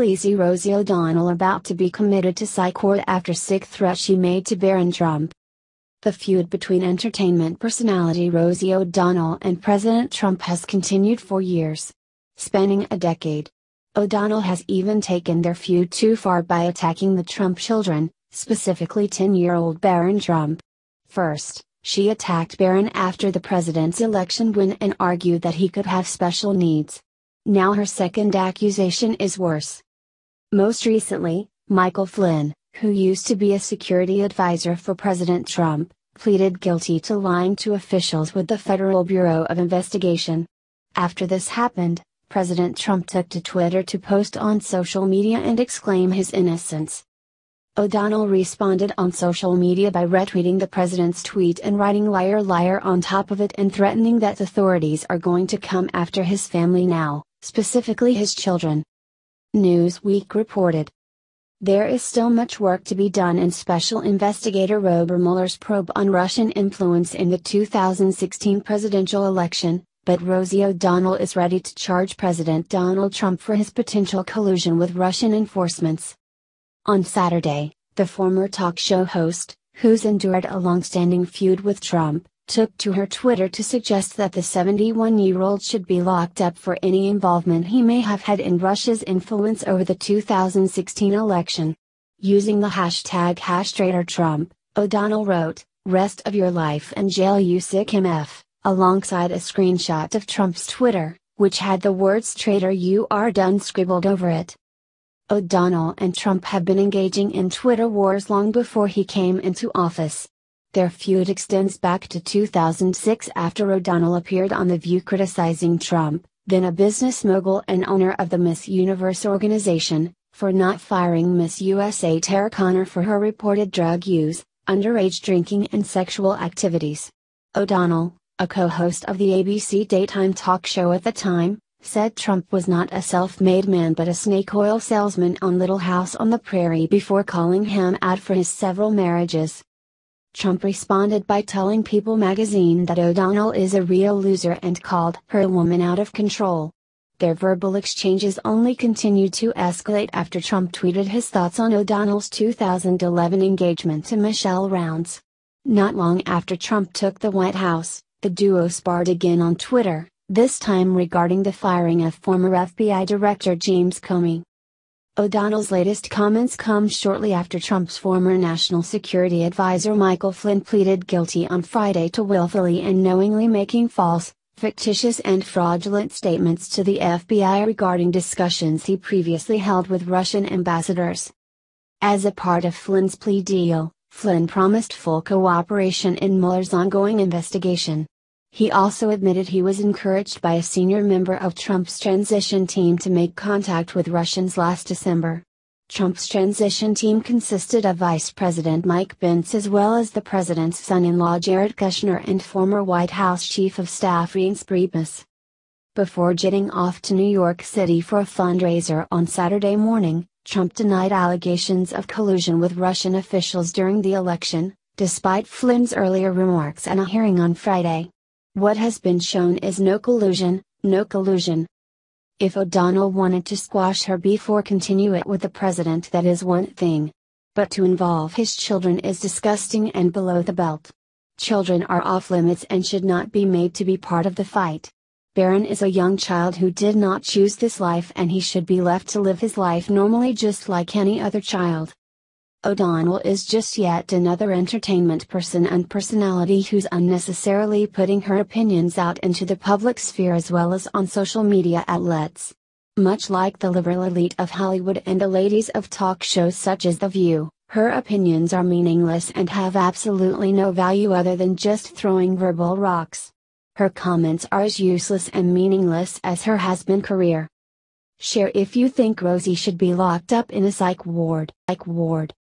sleazy Rosie O'Donnell about to be committed to psych ward after sick threat she made to Barron Trump. The feud between entertainment personality Rosie O'Donnell and President Trump has continued for years. Spanning a decade. O'Donnell has even taken their feud too far by attacking the Trump children, specifically 10 year old Barron Trump. First, she attacked Barron after the president's election win and argued that he could have special needs. Now her second accusation is worse. Most recently, Michael Flynn, who used to be a security advisor for President Trump, pleaded guilty to lying to officials with the Federal Bureau of Investigation. After this happened, President Trump took to Twitter to post on social media and exclaim his innocence. O'Donnell responded on social media by retweeting the president's tweet and writing liar liar on top of it and threatening that authorities are going to come after his family now, specifically his children. Newsweek reported. There is still much work to be done in Special Investigator Robert Mueller's probe on Russian influence in the 2016 presidential election, but Rosie O'Donnell is ready to charge President Donald Trump for his potential collusion with Russian enforcements. On Saturday, the former talk show host, who's endured a long-standing feud with Trump, took to her Twitter to suggest that the 71 year old should be locked up for any involvement he may have had in Russia's influence over the 2016 election. Using the hashtag Trump, O'Donnell wrote, Rest of your life in jail, you sick MF, alongside a screenshot of Trump's Twitter, which had the words traitor you are done scribbled over it. O'Donnell and Trump have been engaging in Twitter wars long before he came into office, their feud extends back to 2006 after O'Donnell appeared on The View criticizing Trump, then a business mogul and owner of the Miss Universe organization, for not firing Miss USA Tara Connor for her reported drug use, underage drinking, and sexual activities. O'Donnell, a co host of the ABC daytime talk show at the time, said Trump was not a self made man but a snake oil salesman on Little House on the Prairie before calling him out for his several marriages. Trump responded by telling People magazine that O'Donnell is a real loser and called her a woman out of control. Their verbal exchanges only continued to escalate after Trump tweeted his thoughts on O'Donnell's 2011 engagement to Michelle Rounds. Not long after Trump took the White House, the duo sparred again on Twitter, this time regarding the firing of former FBI Director James Comey. O'Donnell's latest comments come shortly after Trump's former National Security Advisor Michael Flynn pleaded guilty on Friday to willfully and knowingly making false, fictitious and fraudulent statements to the FBI regarding discussions he previously held with Russian ambassadors. As a part of Flynn's plea deal, Flynn promised full cooperation in Mueller's ongoing investigation. He also admitted he was encouraged by a senior member of Trump's transition team to make contact with Russians last December. Trump's transition team consisted of Vice President Mike Pence as well as the president's son-in-law Jared Kushner and former White House Chief of Staff Reince Priebus. Before jetting off to New York City for a fundraiser on Saturday morning, Trump denied allegations of collusion with Russian officials during the election, despite Flynn's earlier remarks and a hearing on Friday. What has been shown is no collusion, no collusion. If O'Donnell wanted to squash her beef or continue it with the president, that is one thing. But to involve his children is disgusting and below the belt. Children are off limits and should not be made to be part of the fight. Barron is a young child who did not choose this life and he should be left to live his life normally just like any other child. O'Donnell is just yet another entertainment person and personality who's unnecessarily putting her opinions out into the public sphere as well as on social media outlets. Much like the liberal elite of Hollywood and the ladies of talk shows such as The View, her opinions are meaningless and have absolutely no value other than just throwing verbal rocks. Her comments are as useless and meaningless as her has been career. Share if you think Rosie should be locked up in a psych ward. Psych ward.